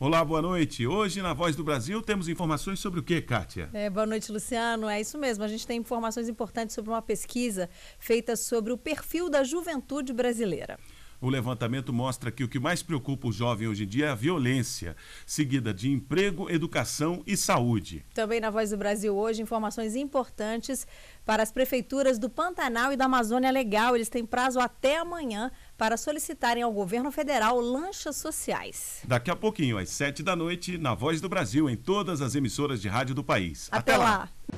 Olá, boa noite. Hoje na Voz do Brasil temos informações sobre o que, Kátia? É, boa noite, Luciano. É isso mesmo. A gente tem informações importantes sobre uma pesquisa feita sobre o perfil da juventude brasileira. O levantamento mostra que o que mais preocupa o jovem hoje em dia é a violência, seguida de emprego, educação e saúde. Também na Voz do Brasil hoje, informações importantes para as prefeituras do Pantanal e da Amazônia Legal. Eles têm prazo até amanhã para solicitarem ao governo federal lanchas sociais. Daqui a pouquinho, às sete da noite, na Voz do Brasil, em todas as emissoras de rádio do país. Até, até lá. lá.